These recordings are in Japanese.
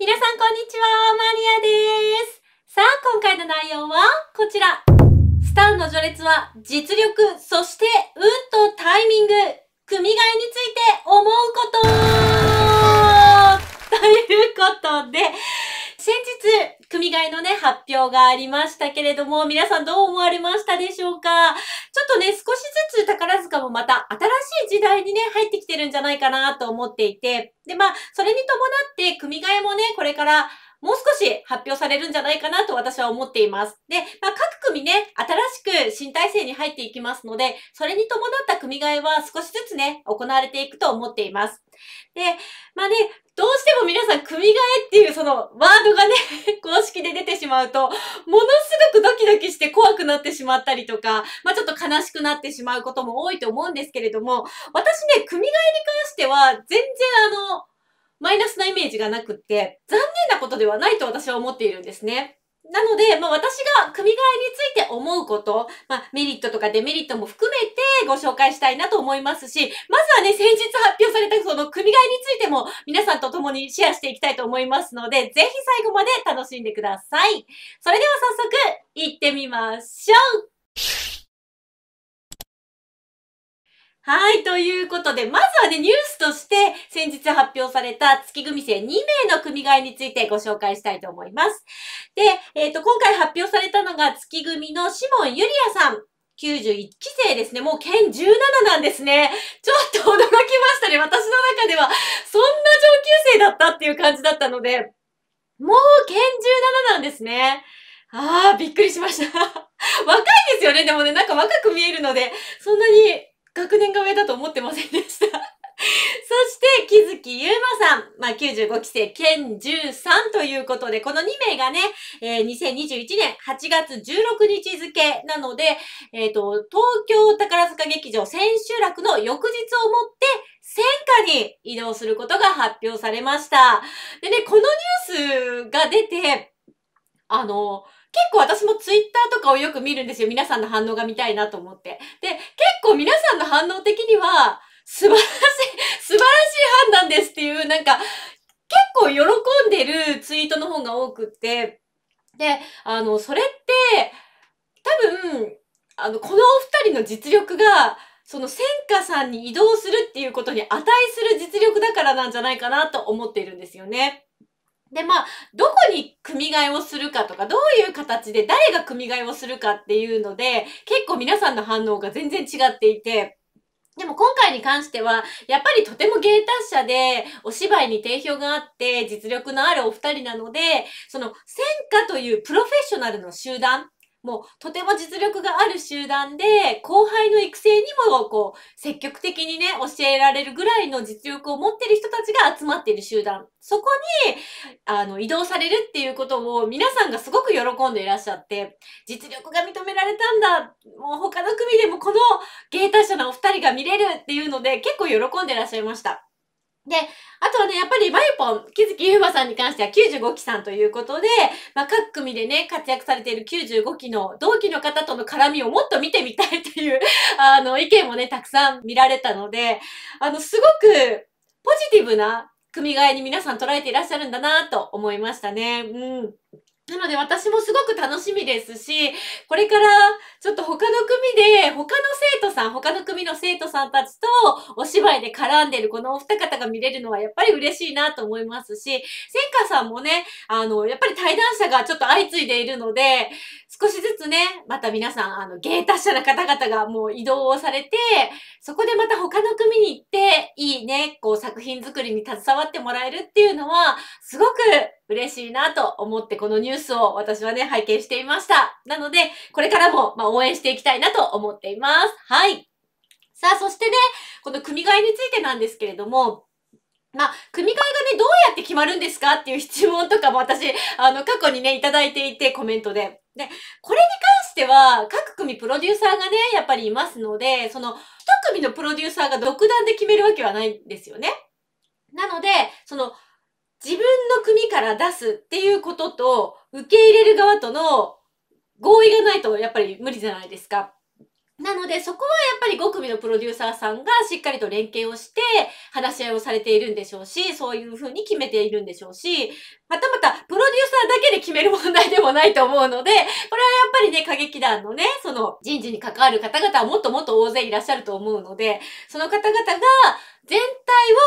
皆さんこんにちは、マリアです。さあ、今回の内容はこちら。スタンの序列は実力、そして運とタイミング、組み替えについて思うことということで、先日、組替えのね、発表がありましたけれども、皆さんどう思われましたでしょうかちょっとね、少しずつ宝塚もまた新しい時代にね、入ってきてるんじゃないかなと思っていて、で、まあ、それに伴って、組替えもね、これからもう少し発表されるんじゃないかなと私は思っています。で、まあ、各組ね、新しく新体制に入っていきますので、それに伴った組替えは少しずつね、行われていくと思っています。で、まあね、どうしても皆さん、組替えっていうそのワードがね、公式で出てしまうと、ものすごくドキドキして怖くなってしまったりとか、まあちょっと悲しくなってしまうことも多いと思うんですけれども、私ね、組替えに関しては、全然あの、マイナスなイメージがなくって、残念なことではないと私は思っているんですね。なので、まあ、私が組み替えについて思うこと、まあ、メリットとかデメリットも含めてご紹介したいなと思いますし、まずはね、先日発表されたその組み替えについても皆さんと共にシェアしていきたいと思いますので、ぜひ最後まで楽しんでください。それでは早速、行ってみましょうはい、ということで、まずはね、ニュースとして先日発表された月組生2名の組替えについてご紹介したいと思います。で、えっ、ー、と、今回発表されたのが月組のシモンユリアさん。91期生ですね。もう県17なんですね。ちょっと驚きましたね。私の中では、そんな上級生だったっていう感じだったので、もう県17なんですね。あー、びっくりしました。若いですよね。でもね、なんか若く見えるので、そんなに学年が上だと思ってませんでした そして、木月ゆうまさん。まあ、95期生、県13ということで、この2名がね、えー、2021年8月16日付なので、えっ、ー、と、東京宝塚劇場千秋楽の翌日をもって、戦火に移動することが発表されました。でね、このニュースが出て、あの、結構私もツイッターとかをよく見るんですよ。皆さんの反応が見たいなと思って。で、結構皆さんの反応的には、素晴らしい、素晴らしい判断ですっていう、なんか、結構喜んでるツイートの方が多くって、で、あの、それって、多分、あの、このお二人の実力が、その戦火さんに移動するっていうことに値する実力だからなんじゃないかなと思っているんですよね。で、まあ、どこに組み替えをするかとか、どういう形で誰が組み替えをするかっていうので、結構皆さんの反応が全然違っていて、でも今回に関しては、やっぱりとても芸達者で、お芝居に定評があって、実力のあるお二人なので、その、戦果というプロフェッショナルの集団もうとても実力がある集団で、後輩の育成にもこう、積極的にね、教えられるぐらいの実力を持ってる人たちが集まっている集団。そこに、あの、移動されるっていうことを皆さんがすごく喜んでいらっしゃって、実力が認められたんだ、もう他の組でもこの芸達者のお二人が見れるっていうので、結構喜んでいらっしゃいました。で、あとはね、やっぱりマユポン、木月ゆうまさんに関しては95期さんということで、まあ、各組でね、活躍されている95期の同期の方との絡みをもっと見てみたいという あの、意見もね、たくさん見られたので、あの、すごく、ポジティブな組み替えに皆さん捉えていらっしゃるんだなと思いましたね。うん。なので私もすごく楽しみですし、これからちょっと他の組で、他の生徒さん、他の組の生徒さんたちとお芝居で絡んでるこのお二方が見れるのはやっぱり嬉しいなと思いますし、センカさんもね、あの、やっぱり対談者がちょっと相次いでいるので、少しずつね、また皆さん、あの、芸達者な方々がもう移動をされて、そこでまた他の組に行って、いいね、こう作品作りに携わってもらえるっていうのは、すごく嬉しいなと思ってこのニュースを私はね、拝見していました。なので、これからも、ま応援していきたいなと思っています。はい。さあ、そしてね、この組み替えについてなんですけれども、まあ、組替えがね、どうやって決まるんですかっていう質問とかも私、あの、過去にね、いただいていて、コメントで。で、これに関しては、各組プロデューサーがね、やっぱりいますので、その、一組のプロデューサーが独断で決めるわけはないんですよね。なので、その、自分の組から出すっていうことと、受け入れる側との合意がないとやっぱり無理じゃないですか。なので、そこはやっぱり5組のプロデューサーさんがしっかりと連携をして、話し合いをされているんでしょうし、そういうふうに決めているんでしょうし、またまた、プロデューサーだけで決める問題でもないと思うので、これはやっぱりね、歌劇団のね、その人事に関わる方々はもっともっと大勢いらっしゃると思うので、その方々が全体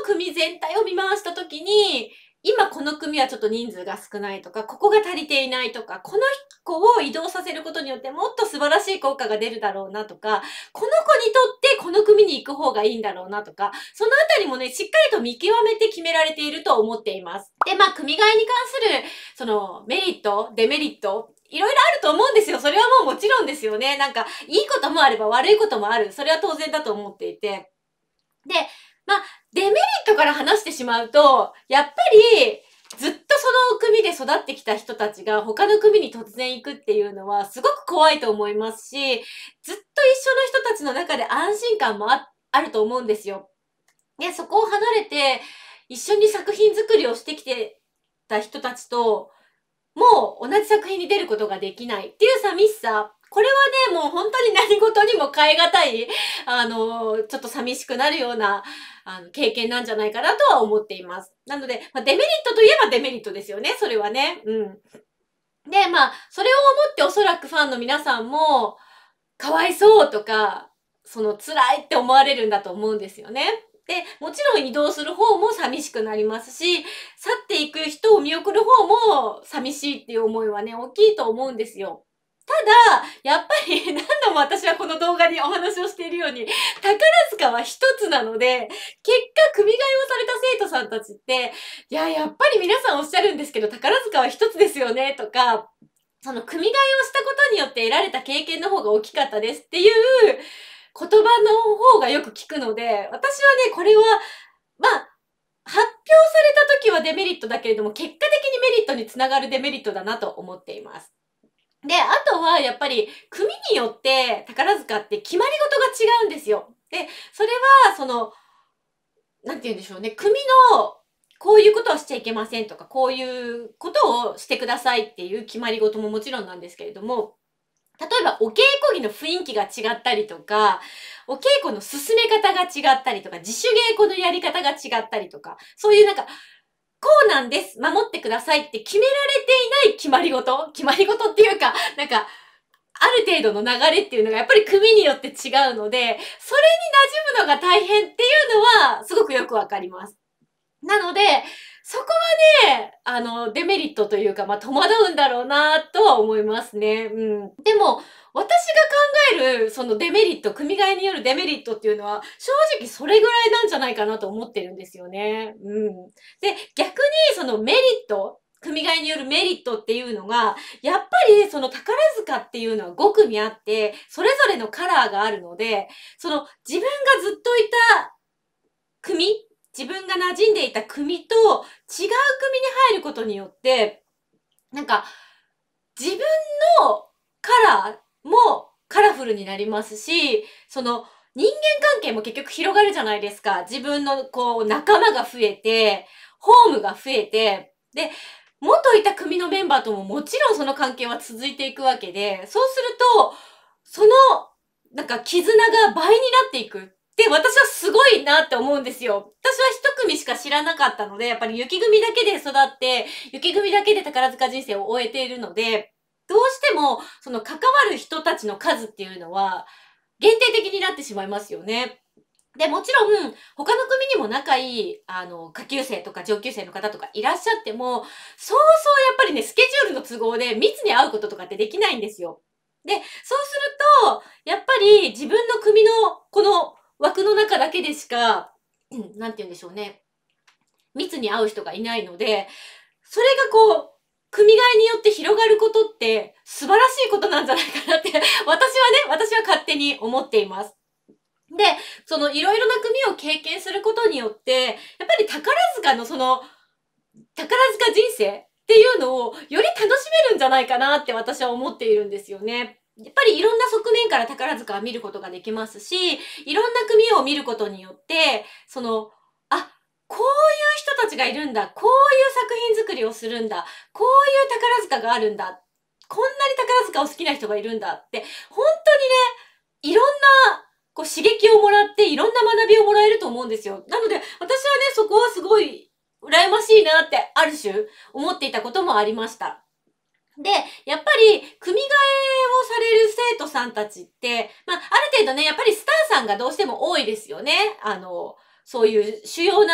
を、組全体を見回したときに、今この組はちょっと人数が少ないとか、ここが足りていないとか、この子を移動させることによってもっと素晴らしい効果が出るだろうなとか、この子にとってこの組に行く方がいいんだろうなとか、そのあたりもね、しっかりと見極めて決められていると思っています。で、まあ、組替えに関する、その、メリット、デメリットいろいろあると思うんですよ。それはもうもちろんですよね。なんか、いいこともあれば悪いこともある。それは当然だと思っていて。で、まあ、デメリットから話してしまうと、やっぱり、ずっとその組で育ってきた人たちが他の組に突然行くっていうのはすごく怖いと思いますし、ずっと一緒の人たちの中で安心感もああると思うんですよ。で、そこを離れて一緒に作品作りをしてきてた人たちと、もう同じ作品に出ることができないっていう寂しさこれはね、もう本当に何事にも変え難い、あの、ちょっと寂しくなるような、あの、経験なんじゃないかなとは思っています。なので、まあ、デメリットといえばデメリットですよね、それはね。うん。で、まあ、それを思っておそらくファンの皆さんも、かわいそうとか、その辛いって思われるんだと思うんですよね。で、もちろん移動する方も寂しくなりますし、去っていく人を見送る方も寂しいっていう思いはね、大きいと思うんですよ。ただ、やっぱり 何度も私はこの動画にお話をしているように、宝塚は一つなので、結果、組替えをされた生徒さんたちって、いや、やっぱり皆さんおっしゃるんですけど、宝塚は一つですよね、とか、その、組替えをしたことによって得られた経験の方が大きかったですっていう言葉の方がよく聞くので、私はね、これは、まあ、発表された時はデメリットだけれども、結果的にメリットにつながるデメリットだなと思っています。で、あとはやっぱり組によって宝塚って決まり事が違うんですよ。で、それはその、なんて言うんでしょうね、組のこういうことをしちゃいけませんとか、こういうことをしてくださいっていう決まり事ももちろんなんですけれども、例えばお稽古着の雰囲気が違ったりとか、お稽古の進め方が違ったりとか、自主稽古のやり方が違ったりとか、そういうなんか、こうなんです、守ってくださいって決められていない決まり事決まり事っていうか、なんか、ある程度の流れっていうのがやっぱり組によって違うので、それに馴染むのが大変っていうのはすごくよくわかります。なので、そこはね、あの、デメリットというか、まあ、戸惑うんだろうなとは思いますね。うん。でも、私が考えるそのデメリット、組みえによるデメリットっていうのは、正直それぐらいなんじゃないかなと思ってるんですよね。うん。で、逆にそのメリット、組みえによるメリットっていうのが、やっぱりその宝塚っていうのは5組あって、それぞれのカラーがあるので、その自分がずっといた組、自分が馴染んでいた組と違う組に入ることによって、なんか自分のカラーもルになりますし、その人間関係も結局広がるじゃないですか。自分のこう仲間が増えて、ホームが増えて、で、元いた組のメンバーとももちろんその関係は続いていくわけで、そうすると、その、なんか絆が倍になっていくで、私はすごいなって思うんですよ。私は一組しか知らなかったので、やっぱり雪組だけで育って、雪組だけで宝塚人生を終えているので、どうしても、その関わる人たちの数っていうのは、限定的になってしまいますよね。で、もちろん、他の組にも仲いい、あの、下級生とか上級生の方とかいらっしゃっても、そうそうやっぱりね、スケジュールの都合で密に会うこととかってできないんですよ。で、そうすると、やっぱり自分の組のこの枠の中だけでしか、うん、なんて言うんでしょうね。密に会う人がいないので、それがこう、組み替えによって広がることって素晴らしいことなんじゃないかなって 私はね、私は勝手に思っています。で、そのいろいろな組を経験することによって、やっぱり宝塚のその、宝塚人生っていうのをより楽しめるんじゃないかなって私は思っているんですよね。やっぱりいろんな側面から宝塚は見ることができますし、いろんな組を見ることによって、そのこういう人たちがいるんだ、こういう作品作りをするんだ、こういう宝塚があるんだ、こんなに宝塚を好きな人がいるんだって、本当にね、いろんなこう刺激をもらっていろんな学びをもらえると思うんですよ。なので、私はね、そこはすごい羨ましいなって、ある種思っていたこともありました。で、やっぱり、組み替えをされる生徒さんたちって、まあ、ある程度ね、やっぱりスターさんがどうしても多いですよね。あの、そういう主要な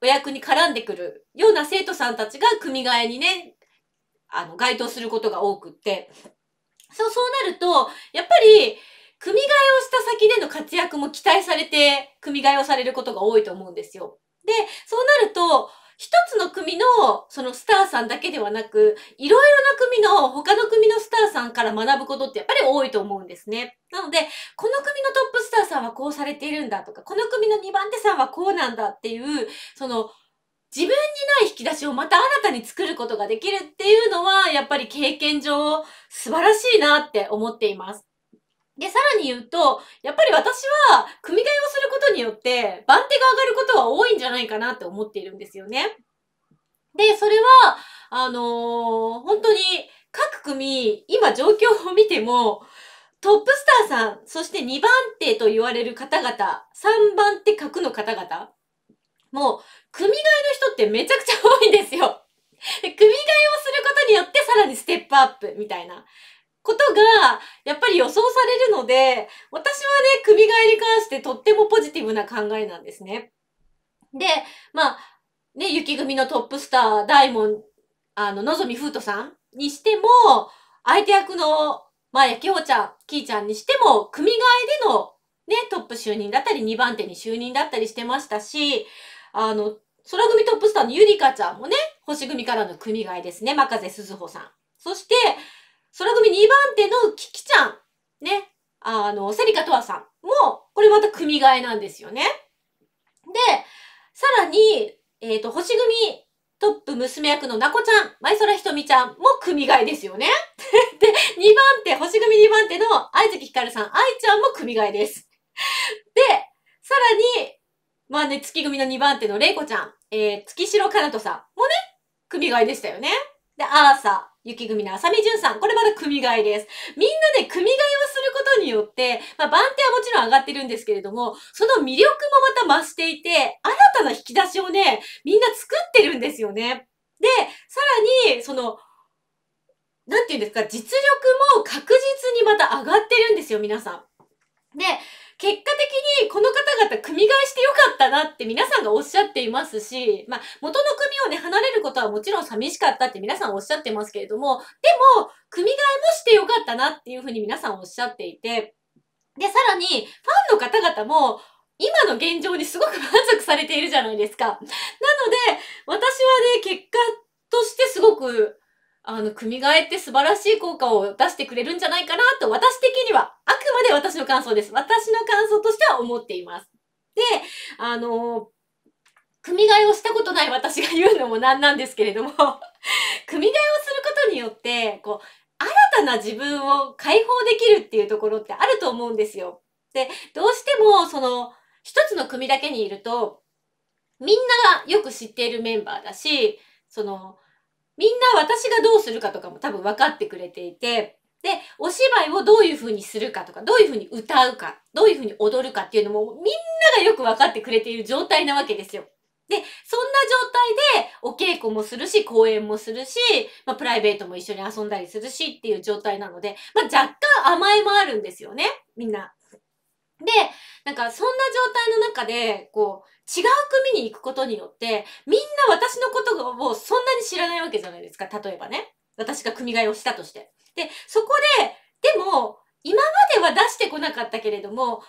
お役に絡んでくるような生徒さんたちが組替えにね、あの、該当することが多くって。そう、そうなると、やっぱり、組替えをした先での活躍も期待されて、組替えをされることが多いと思うんですよ。で、そうなると、一つの組のそのスターさんだけではなく、いろいろな組の他の組のスターさんから学ぶことってやっぱり多いと思うんですね。なので、この組のトップスターさんはこうされているんだとか、この組の2番手さんはこうなんだっていう、その、自分にない引き出しをまた新たに作ることができるっていうのは、やっぱり経験上素晴らしいなって思っています。で、さらに言うと、やっぱり私は、組み替えをすることによって、番手が上がることは多いんじゃないかなって思っているんですよね。で、それは、あのー、本当に、各組、今状況を見ても、トップスターさん、そして2番手と言われる方々、3番手格の方々、もう、組み替えの人ってめちゃくちゃ多いんですよ。組み替えをすることによって、さらにステップアップみたいなことが、やっぱり予想されるので、私はね、首替えに関してとってもポジティブな考えなんですね。で、まあ、ね、雪組のトップスター、大門、あの、のぞみふうとさんにしても、相手役の、まあ、やきほちゃん、きーちゃんにしても、組替えでの、ね、トップ就任だったり、2番手に就任だったりしてましたし、あの、空組トップスターのゆりかちゃんもね、星組からの組替えですね、まかぜすずほさん。そして、空組2番手のキキちゃん、ね、あの、セリカとわさんも、これまた組替えなんですよね。で、さらに、えっ、ー、と、星組トップ娘役のなこちゃん、前空ひとみちゃんも組替えですよね。で、2番手、星組2番手の愛月ひかるさん、愛ちゃんも組替えです。で、さらに、まあね、月組の2番手のれいこちゃん、えー、月城かなとさんもね、組替えでしたよね。で、アーサー、雪組の浅見んさん。これまだ組替えです。みんなね、組替えをすることによって、まあ、番手はもちろん上がってるんですけれども、その魅力もまた増していて、新たな引き出しをね、みんな作ってるんですよね。で、さらに、その、なんていうんですか、実力も確実にまた上がってるんですよ、皆さん。で、結果的にこの方々組み替えしてよかったなって皆さんがおっしゃっていますし、まあ、元の組をね、離れることはもちろん寂しかったって皆さんおっしゃってますけれども、でも、組み替えもしてよかったなっていうふうに皆さんおっしゃっていて、で、さらに、ファンの方々も、今の現状にすごく満足されているじゃないですか。なので、私はね、結果としてすごくあの、組み替えって素晴らしい効果を出してくれるんじゃないかなと、私的には、あくまで私の感想です。私の感想としては思っています。で、あの、組み替えをしたことない私が言うのもなんなんですけれども組み替えをすることによって、こう、新たな自分を解放できるっていうところってあると思うんですよ。で、どうしても、その、一つの組だけにいると、みんながよく知っているメンバーだし、その、みんな私がどうするかとかも多分分かってくれていて、で、お芝居をどういう風にするかとか、どういう風に歌うか、どういう風に踊るかっていうのもみんながよく分かってくれている状態なわけですよ。で、そんな状態でお稽古もするし、公演もするし、まあ、プライベートも一緒に遊んだりするしっていう状態なので、まあ、若干甘えもあるんですよね、みんな。で、なんかそんな状態の中で、こう、違う組に行くことによって、みんな私のことをそんなに知らないわけじゃないですか、例えばね。私が組替えをしたとして。で、そこで、でも、今までは出してこなかったけれども、本当は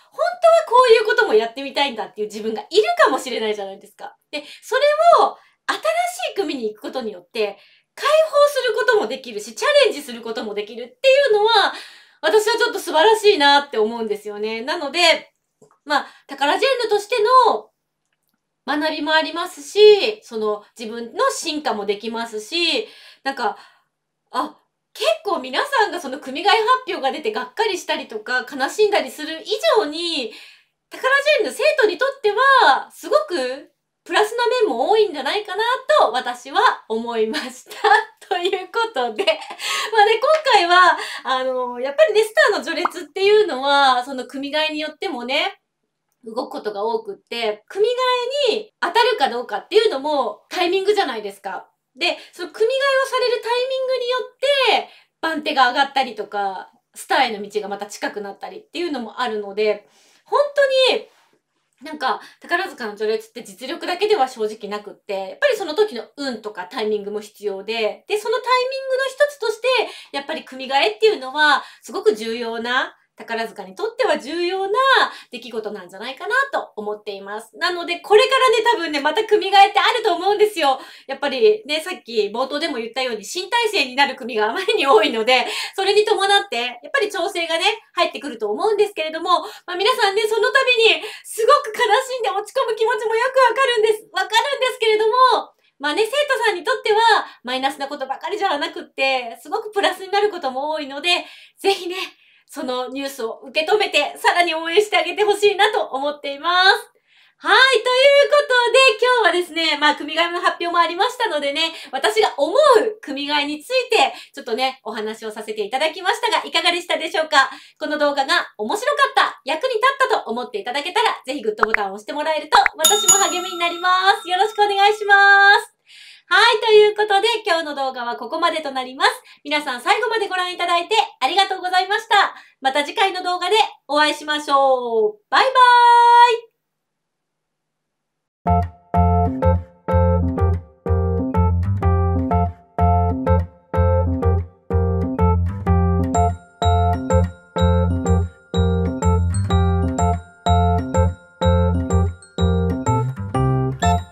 こういうこともやってみたいんだっていう自分がいるかもしれないじゃないですか。で、それを新しい組に行くことによって、解放することもできるし、チャレンジすることもできるっていうのは、私はちょっと素晴らしいなって思うんですよね。なので、まあ、タカラジェンヌとしての学びもありますし、その自分の進化もできますし、なんか、あ、結構皆さんがその組替え発表が出てがっかりしたりとか悲しんだりする以上に、タカラジェンヌ生徒にとってはすごくプラスな面も多いんじゃないかなと私は思いましたということで まあね、今回は、あのー、やっぱりね、スターの序列っていうのは、その組み替えによってもね、動くことが多くって、組み替えに当たるかどうかっていうのもタイミングじゃないですか。で、その組み替えをされるタイミングによって、番手が上がったりとか、スターへの道がまた近くなったりっていうのもあるので、なんか、宝塚の序列って実力だけでは正直なくって、やっぱりその時の運とかタイミングも必要で、で、そのタイミングの一つとして、やっぱり組み替えっていうのは、すごく重要な宝塚にとっては重要な出来事なんじゃないかなと思っています。なので、これからね、多分ね、また組み替えってあると思うんですよ。やっぱりね、さっき冒頭でも言ったように、新体制になる組があまりに多いので、それに伴って、やっぱり調整がね、入ってくると思うんですけれども、まあ、皆さんね、その度に、すごく悲しんで落ち込む気持ちもよくわかるんです。わかるんですけれども、まあね、生徒さんにとっては、マイナスなことばかりじゃなくって、すごくプラスになることも多いので、ぜひね、そのニュースを受け止めて、さらに応援してあげてほしいなと思っています。はい。ということで、今日はですね、まあ、組替えの発表もありましたのでね、私が思う組替えについて、ちょっとね、お話をさせていただきましたが、いかがでしたでしょうかこの動画が面白かった、役に立ったと思っていただけたら、ぜひグッドボタンを押してもらえると、私も励みになります。よろしくお願いします。はい、ということで今日の動画はここまでとなります。皆さん最後までご覧いただいてありがとうございました。また次回の動画でお会いしましょう。バイバーイ